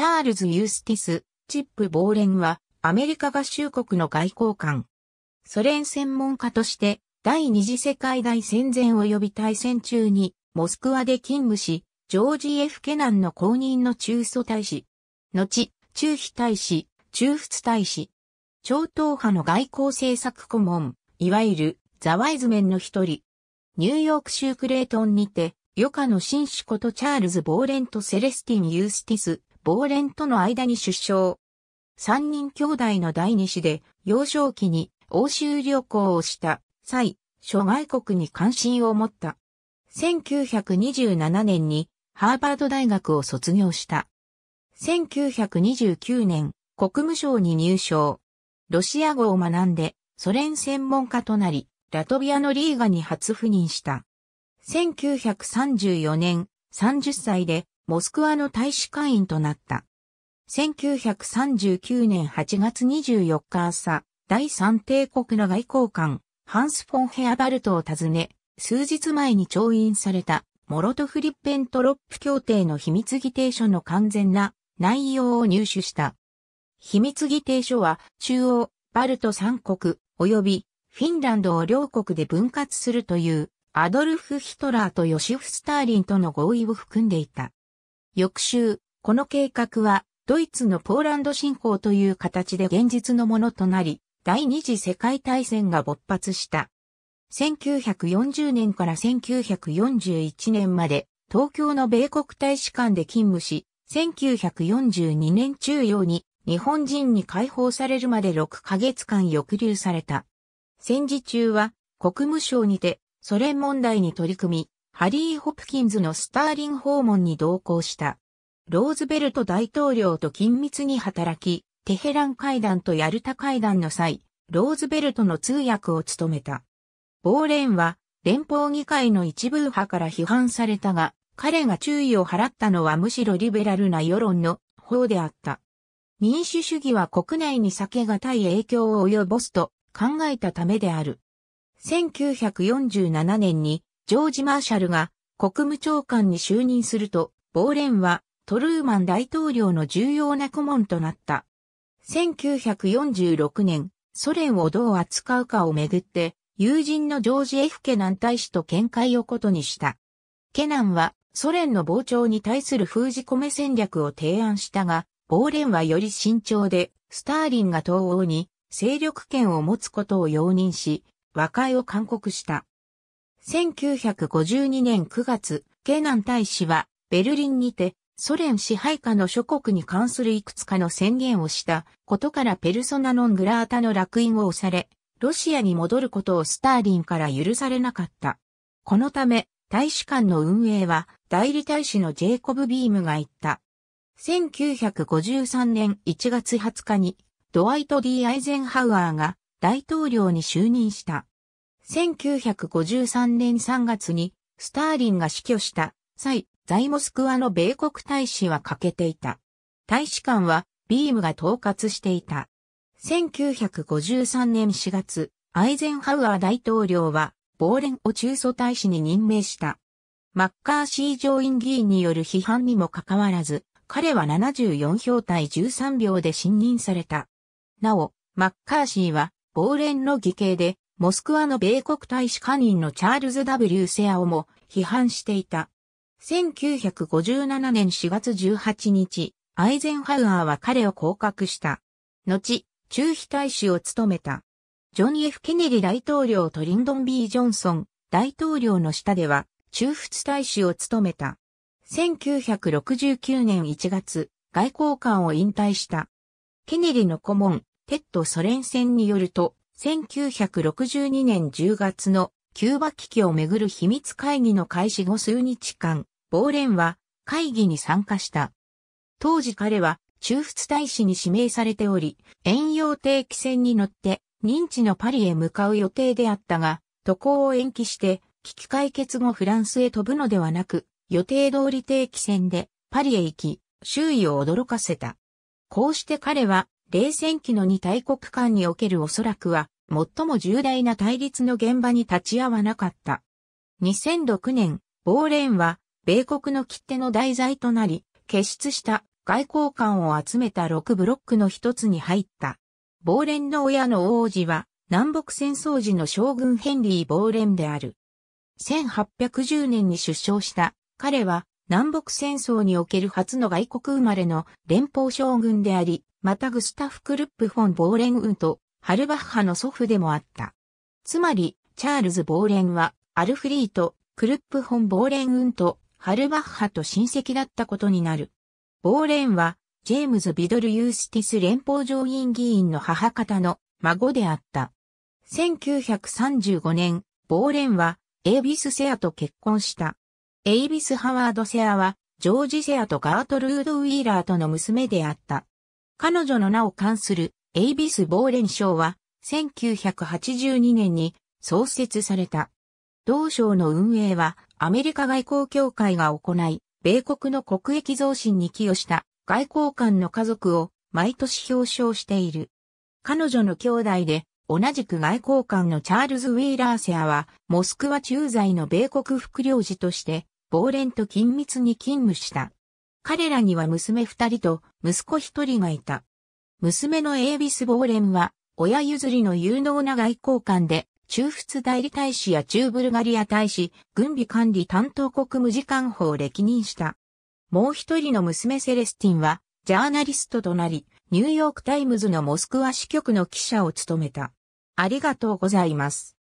チャールズ・ユースティス、チップ・ボーレンは、アメリカ合衆国の外交官。ソ連専門家として、第二次世界大戦前及び大戦中に、モスクワで勤務し、ジョージ・ F・ ケナンの公認の中祖大使。後、中非大使、中仏大使。超党派の外交政策顧問、いわゆる、ザ・ワイズメンの一人。ニューヨーク州クレートンにて、余暇の紳士ことチャールズ・ボーレンとセレスティン・ユースティス、亡蓮との間に出生。三人兄弟の第二子で、幼少期に欧州旅行をした際、諸外国に関心を持った。1927年にハーバード大学を卒業した。1929年、国務省に入省。ロシア語を学んで、ソ連専門家となり、ラトビアのリーガに初赴任した。1934年、30歳でモスクワの大使会員となった。1939年8月24日朝、第三帝国の外交官、ハンス・フォン・ヘアバルトを訪ね、数日前に調印された、モロトフリッペントロップ協定の秘密議定書の完全な内容を入手した。秘密議定書は、中央、バルト三国、及び、フィンランドを両国で分割するという、アドルフ・ヒトラーとヨシフ・スターリンとの合意を含んでいた。翌週、この計画は、ドイツのポーランド侵攻という形で現実のものとなり、第二次世界大戦が勃発した。1940年から1941年まで、東京の米国大使館で勤務し、1942年中央に日本人に解放されるまで6ヶ月間抑留された。戦時中は国務省にてソ連問題に取り組み、ハリー・ホプキンズのスターリン訪問に同行した。ローズベルト大統領と緊密に働き、テヘラン会談とヤルタ会談の際、ローズベルトの通訳を務めた。ボーレンは、連邦議会の一部派から批判されたが、彼が注意を払ったのはむしろリベラルな世論の方であった。民主主義は国内に避けがたい影響を及ぼすと考えたためである。1947年にジョージ・マーシャルが国務長官に就任すると、ボーレンはトルーマン大統領の重要な顧問となった。1946年、ソ連をどう扱うかをめぐって、友人のジョージ・ F・ ケナン大使と見解をことにした。ケナンはソ連の膨張に対する封じ込め戦略を提案したが、ボーレンはより慎重で、スターリンが東欧に勢力圏を持つことを容認し、和解を勧告した。1952年9月、ケナン大使は、ベルリンにて、ソ連支配下の諸国に関するいくつかの宣言をしたことからペルソナノングラータの落印を押され、ロシアに戻ることをスターリンから許されなかった。このため、大使館の運営は、代理大使のジェイコブ・ビームが言った。1953年1月20日に、ドワイト・ D・ アイゼンハウアーが大統領に就任した。1953年3月にスターリンが死去した際、在モスクワの米国大使は欠けていた。大使館はビームが統括していた。1953年4月、アイゼンハウアー大統領は、ボーレンを中祖大使に任命した。マッカーシー上院議員による批判にもかかわらず、彼は74票対13票で信任された。なお、マッカーシーは、ボーレンの議刑で、モスクワの米国大使館員のチャールズ W. セアオも批判していた。1957年4月18日、アイゼンハウアーは彼を降格した。後、中非大使を務めた。ジョン・ F・ ケネディ大統領とリンドン・ B・ ジョンソン大統領の下では、中仏大使を務めた。1969年1月、外交官を引退した。ケネディの顧問、テッドソ連戦によると、1962年10月のキューバ危機をめぐる秘密会議の開始後数日間、ボーレンは会議に参加した。当時彼は中仏大使に指名されており、遠洋定期船に乗って認知のパリへ向かう予定であったが、渡航を延期して危機解決後フランスへ飛ぶのではなく、予定通り定期船でパリへ行き、周囲を驚かせた。こうして彼は冷戦期の二大国間におけるおそらくは、最も重大な対立の現場に立ち会わなかった。2006年、ボーレンは、米国の切手の題材となり、結出した外交官を集めた6ブロックの一つに入った。ボーレンの親の王子は、南北戦争時の将軍ヘンリー・ボーレンである。1810年に出生した彼は南北戦争における初の外国生まれの連邦将軍であり、またグスタフ・クルップ・フォン・ボーレン・ウント、ハルバッハの祖父でもあった。つまり、チャールズ・ボーレンは、アルフリート、クルップ・フォン・ボーレン・ウント、ハルバッハと親戚だったことになる。ボーレンは、ジェームズ・ビドル・ユースティス連邦上院議員の母方の孫であった。1935年、ボーレンは、エイビス・セアと結婚した。エイビス・ハワード・セアは、ジョージ・セアとガートルード・ウィーラーとの娘であった。彼女の名を冠するエイビス・ボーレン賞は1982年に創設された。同賞の運営はアメリカ外交協会が行い、米国の国益増進に寄与した外交官の家族を毎年表彰している。彼女の兄弟で同じく外交官のチャールズ・ウィーラーセアはモスクワ駐在の米国副領事として、ボーレンと緊密に勤務した。彼らには娘二人と息子一人がいた。娘のエイビス・ボーレンは、親譲りの有能な外交官で、中仏代理大使や中ブルガリア大使、軍備管理担当国務次官法を歴任した。もう一人の娘セレスティンは、ジャーナリストとなり、ニューヨークタイムズのモスクワ支局の記者を務めた。ありがとうございます。